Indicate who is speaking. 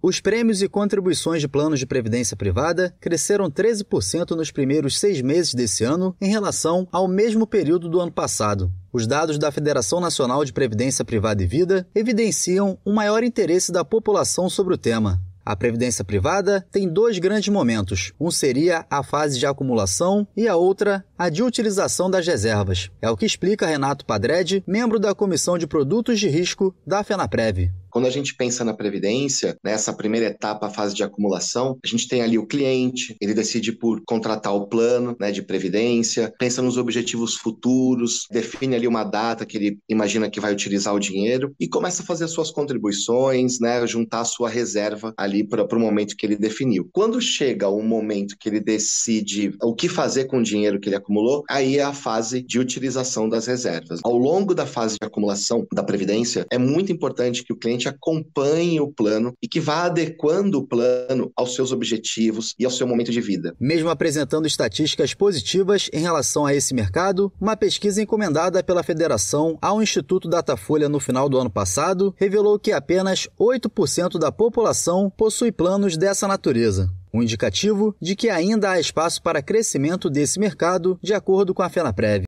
Speaker 1: Os prêmios e contribuições de planos de previdência privada cresceram 13% nos primeiros seis meses desse ano em relação ao mesmo período do ano passado. Os dados da Federação Nacional de Previdência Privada e Vida evidenciam um maior interesse da população sobre o tema. A previdência privada tem dois grandes momentos. Um seria a fase de acumulação e a outra, a de utilização das reservas. É o que explica Renato Padredi, membro
Speaker 2: da Comissão de Produtos de Risco da FENAPREV. Quando a gente pensa na previdência, nessa né, primeira etapa, a fase de acumulação, a gente tem ali o cliente, ele decide por contratar o plano né, de previdência, pensa nos objetivos futuros, define ali uma data que ele imagina que vai utilizar o dinheiro e começa a fazer as suas contribuições, né, juntar a sua reserva ali para o momento que ele definiu. Quando chega o momento que ele decide o que fazer com o dinheiro que ele acumulou, aí é a fase de utilização das reservas. Ao longo da fase de acumulação da previdência, é muito importante que o cliente realmente acompanhe o plano e que vá adequando o plano aos seus objetivos e ao seu momento de vida. Mesmo apresentando estatísticas
Speaker 1: positivas em relação a esse mercado, uma pesquisa encomendada pela Federação ao Instituto Datafolha no final do ano passado revelou que apenas 8% da população possui planos dessa natureza. Um indicativo de que ainda há espaço para crescimento desse mercado, de acordo com a FenaPrev.